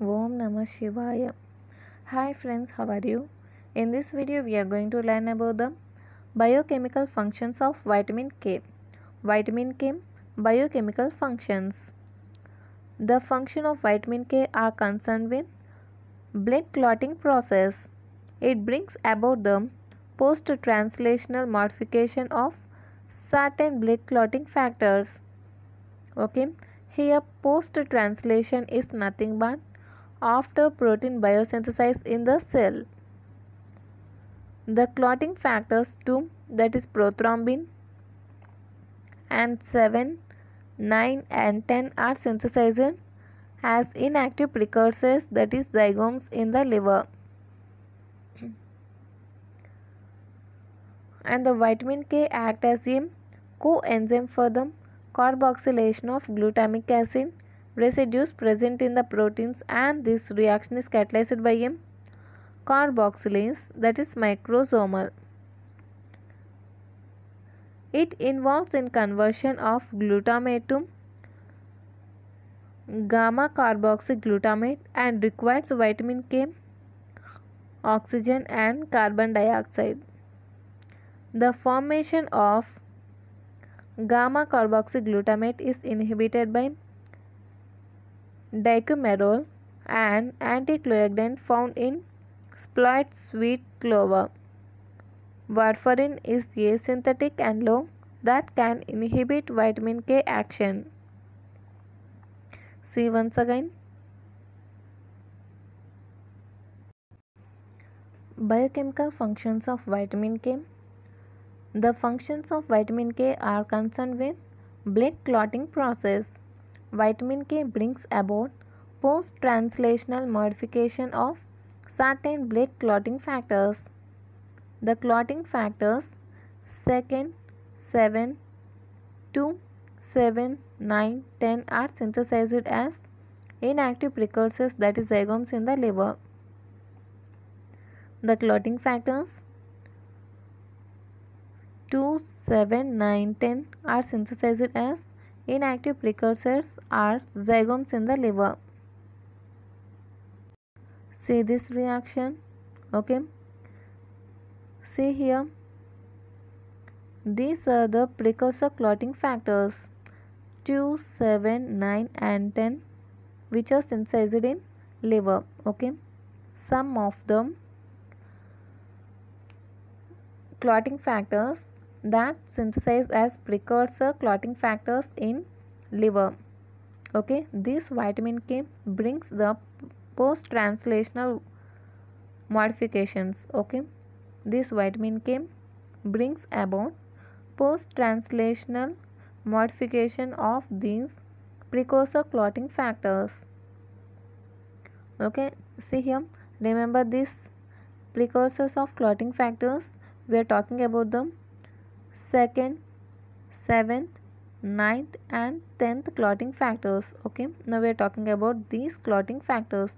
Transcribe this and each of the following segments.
Om Namah Shivaya. Hi friends, how are you? In this video, we are going to learn about the biochemical functions of vitamin K. Vitamin K biochemical functions. The function of vitamin K are concerned with blood clotting process. It brings about the post-translational modification of certain blood clotting factors. Okay, here post-translation is nothing but after protein biosynthesis in the cell. The clotting factors 2 that is prothrombin and 7, 9 and 10 are synthesized as inactive precursors that is zygomes in the liver. and the vitamin K act as a coenzyme for the carboxylation of glutamic acid residues present in the proteins and this reaction is catalyzed by a carboxylase that is microsomal. It involves in conversion of glutamate to gamma carboxyglutamate and requires vitamin K, oxygen and carbon dioxide. The formation of gamma carboxyglutamate is inhibited by dicamerol, an anticoagulant found in split sweet clover. Warfarin is a synthetic analog that can inhibit vitamin K action. See once again. Biochemical functions of vitamin K. The functions of vitamin K are concerned with blood clotting process, vitamin K brings about post-translational modification of certain blood clotting factors. The clotting factors second, 7, 2, 7, 9, 10 are synthesized as inactive precursors that is agones in the liver. The clotting factors 2, 7, 9, 10 are synthesized as Inactive precursors are zygomes in the liver. See this reaction. Okay. See here. These are the precursor clotting factors 2, 7, 9 and 10 which are synthesized in liver. Okay. Some of them clotting factors that synthesized as precursor clotting factors in liver. Okay, this vitamin K brings the post-translational modifications. Okay, this vitamin K brings about post-translational modification of these precursor clotting factors. Okay, see here, remember these precursors of clotting factors, we are talking about them second, seventh, ninth and tenth clotting factors okay now we are talking about these clotting factors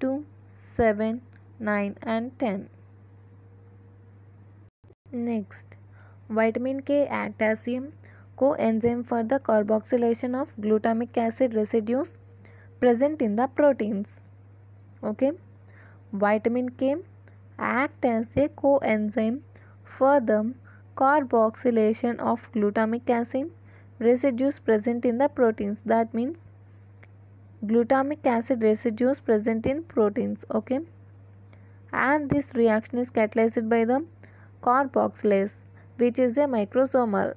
2 7 9 and 10 next vitamin k acts as a coenzyme for the carboxylation of glutamic acid residues present in the proteins okay vitamin k acts as a coenzyme for the carboxylation of glutamic acid residues present in the proteins that means glutamic acid residues present in proteins okay and this reaction is catalyzed by the carboxylase which is a microsomal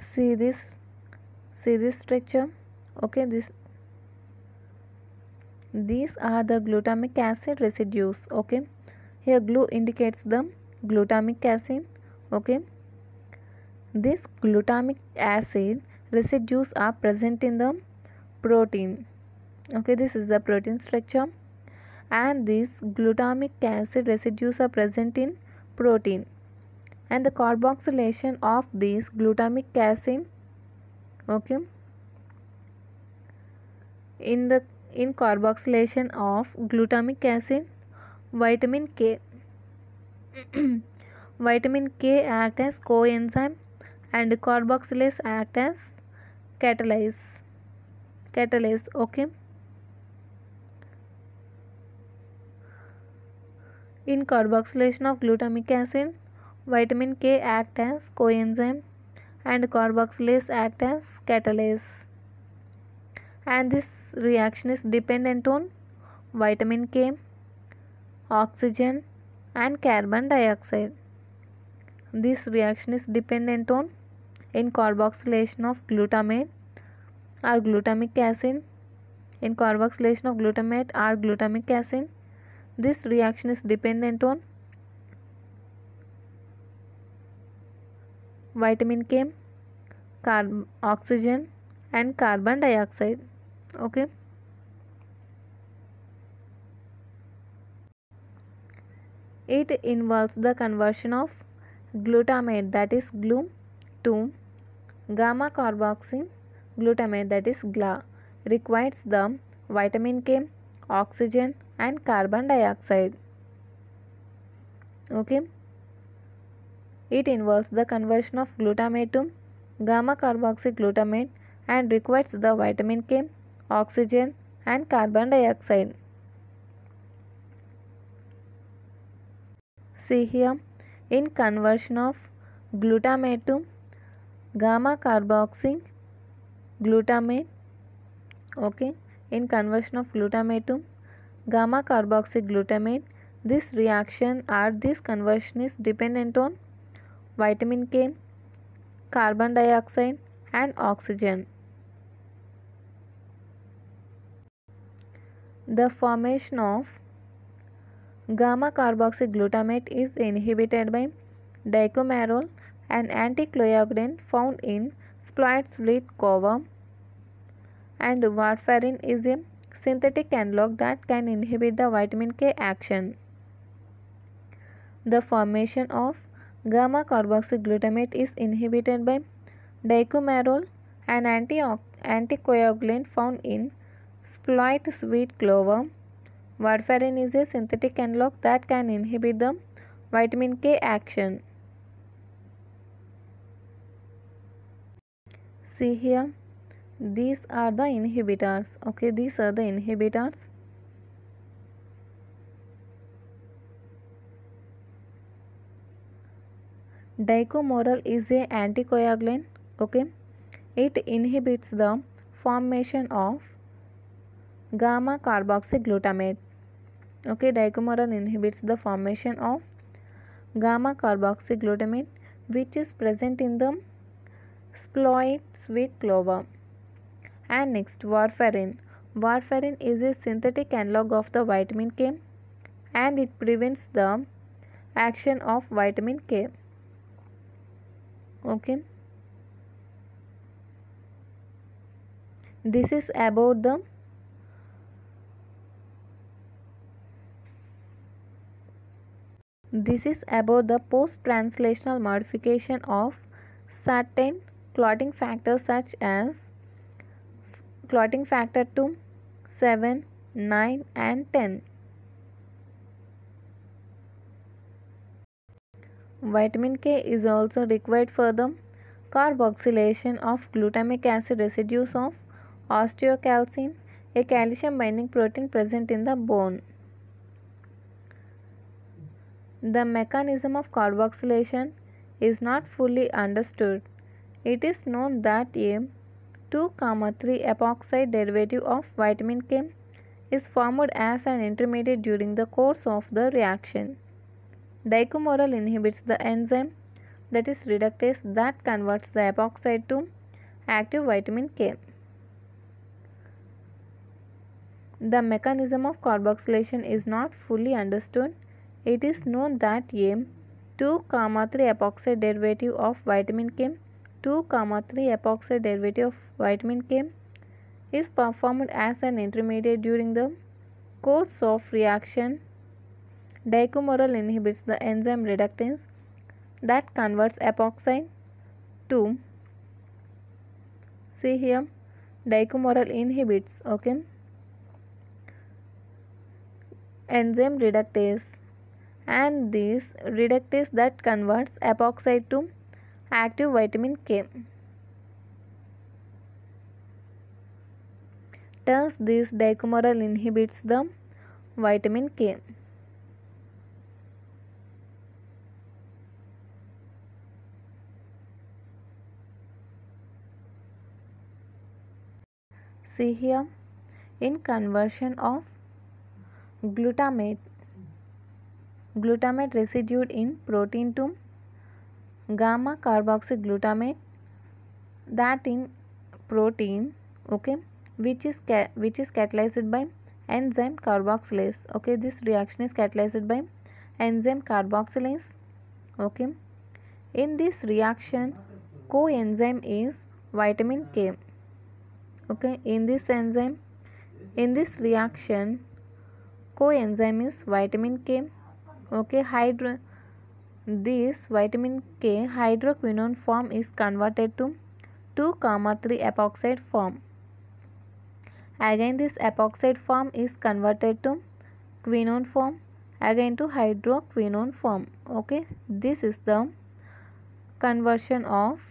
see this see this structure okay this these are the glutamic acid residues okay here glue indicates the glutamic acid. Okay. This glutamic acid residues are present in the protein. Okay, this is the protein structure. And these glutamic acid residues are present in protein. And the carboxylation of these glutamic acid okay in the in carboxylation of glutamic acid vitamin K vitamin k act as coenzyme and carboxylase act as catalase catalase okay in carboxylation of glutamic acid vitamin k act as coenzyme and carboxylase act as catalase and this reaction is dependent on vitamin k oxygen and carbon dioxide. This reaction is dependent on in carboxylation of glutamate or glutamic acid. In carboxylation of glutamate or glutamic acid, this reaction is dependent on vitamin K, oxygen and carbon dioxide. Okay. It involves the conversion of glutamate that is GLU to gamma carboxyl glutamate that is GLA. Requires the vitamin K, oxygen and carbon dioxide. Okay. It involves the conversion of glutamate to gamma carboxyglutamate and requires the vitamin K, oxygen and carbon dioxide. see here in conversion of glutamate to gamma carboxy glutamate okay in conversion of glutamate to gamma carboxy glutamate this reaction or this conversion is dependent on vitamin K carbon dioxide and oxygen the formation of Gamma carboxyglutamate is inhibited by dicomarol, an anticoagulant found in splats split cover, and warfarin is a synthetic analog that can inhibit the vitamin K action. The formation of gamma carboxyglutamate is inhibited by dicomarol, an anti anticoagulant found in split sweet clover Warfarin is a synthetic analog that can inhibit the vitamin K action. See here, these are the inhibitors. Okay, these are the inhibitors. Dicomoral is a anticoagulant. Okay, it inhibits the formation of gamma carboxyglutamate Okay, dicomoran inhibits the formation of gamma carboxyglutamate which is present in the sploid sweet clover. And next, warfarin. Warfarin is a synthetic analog of the vitamin K and it prevents the action of vitamin K. Okay. This is about the This is about the post-translational modification of certain clotting factors such as clotting factor 2, 7, 9 and 10. Vitamin K is also required for the carboxylation of glutamic acid residues of osteocalcin, a calcium binding protein present in the bone. The mechanism of carboxylation is not fully understood. It is known that a 2,3 epoxide derivative of vitamin K is formed as an intermediate during the course of the reaction. Dicomoral inhibits the enzyme that is reductase that converts the epoxide to active vitamin K. The mechanism of carboxylation is not fully understood. It is known that a 2 3 epoxide derivative of vitamin K 2 3 epoxide derivative of vitamin K is performed as an intermediate during the course of reaction. Dicomoral inhibits the enzyme reductase that converts epoxide to see here dicomoral inhibits okay enzyme reductase and this reductase that converts epoxide to active vitamin K. Thus this dicomoral inhibits the vitamin K. See here, in conversion of glutamate glutamate residue in protein to gamma carboxyglutamate that in protein okay which is which is catalyzed by enzyme carboxylase okay this reaction is catalyzed by enzyme carboxylase okay in this reaction coenzyme is vitamin k okay in this enzyme in this reaction coenzyme is vitamin k okay hydro this vitamin K hydroquinone form is converted to two comma three epoxide form again this epoxide form is converted to quinone form again to hydroquinone form okay this is the conversion of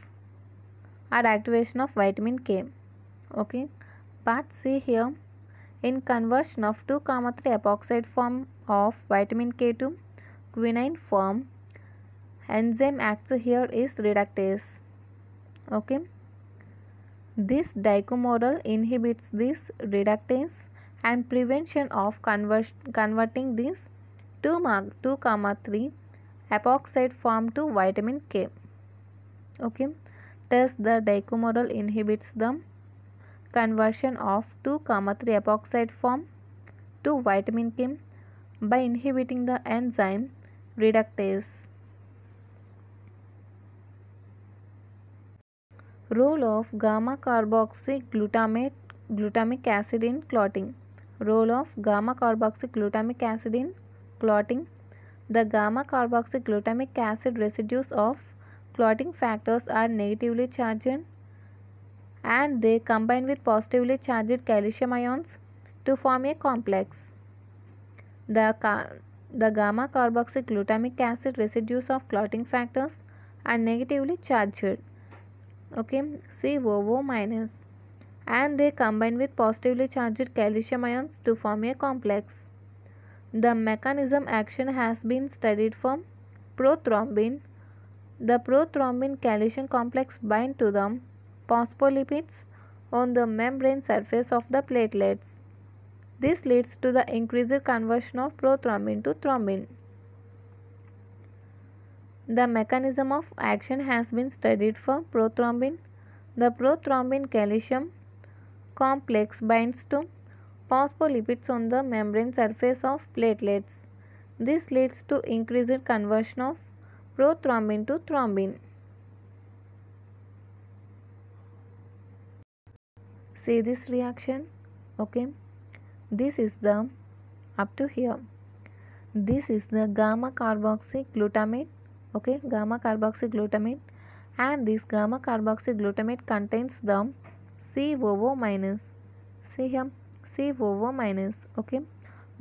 or activation of vitamin K okay but see here in conversion of two comma three epoxide form of vitamin K to quinine form enzyme acts here is reductase okay this dicomoral inhibits this reductase and prevention of converting this 2 mark 2 comma 3 epoxide form to vitamin k okay thus the dicomoral inhibits the conversion of 2 comma 3 epoxide form to vitamin k by inhibiting the enzyme reductase. Role of gamma carboxy glutamate glutamic acid in clotting. Role of gamma carboxy glutamic acid in clotting. The gamma carboxy glutamic acid residues of clotting factors are negatively charged and they combine with positively charged calcium ions to form a complex. The the gamma carboxyglutamic acid residues of clotting factors are negatively charged okay COO minus and they combine with positively charged calcium ions to form a complex. The mechanism action has been studied from prothrombin. The prothrombin calcium complex bind to the phospholipids on the membrane surface of the platelets. This leads to the increased conversion of prothrombin to thrombin. The mechanism of action has been studied for prothrombin. The prothrombin calcium complex binds to phospholipids on the membrane surface of platelets. This leads to increased conversion of prothrombin to thrombin. See this reaction, okay? This is the up to here. This is the gamma carboxyglutamate. Okay, gamma carboxyglutamate, and this gamma carboxyglutamate contains the COO minus. See here, COO minus. Okay,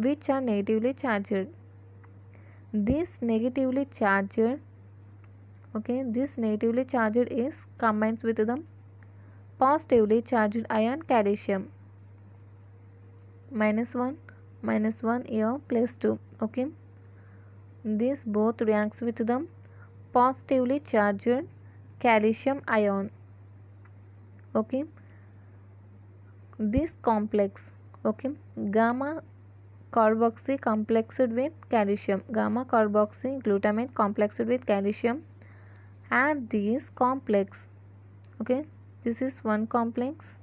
which are negatively charged. This negatively charged okay this negatively charged is combines with the positively charged ion calcium minus 1 minus 1 here plus 2 okay this both reacts with the positively charged calcium ion okay this complex okay gamma carboxy complexed with calcium gamma carboxy glutamate complexed with calcium and this complex okay this is one complex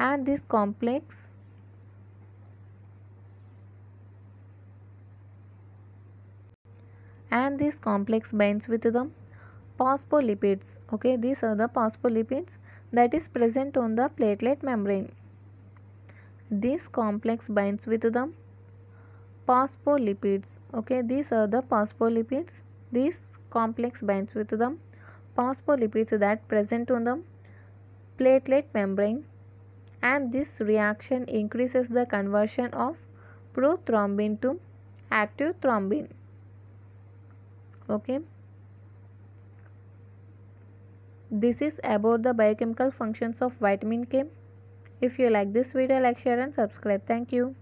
and this complex and this complex binds with the phospholipids okay these are the phospholipids that is present on the platelet membrane this complex binds with the phospholipids okay these are the phospholipids This complex binds with the phospholipids that present on the platelet membrane and this reaction increases the conversion of prothrombin to active thrombin okay this is about the biochemical functions of vitamin k if you like this video like share and subscribe thank you